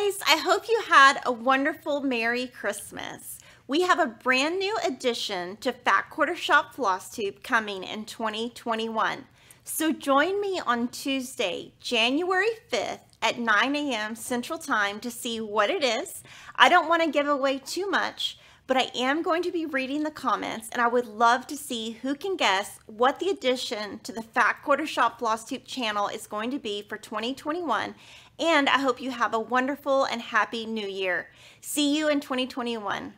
guys. I hope you had a wonderful Merry Christmas. We have a brand new addition to Fat Quarter Shop Floss Tube coming in 2021. So join me on Tuesday, January 5th at 9 a.m. Central Time to see what it is. I don't want to give away too much, but I am going to be reading the comments and I would love to see who can guess what the addition to the Fat Quarter Shop Floss Tube channel is going to be for 2021. And I hope you have a wonderful and happy new year. See you in 2021.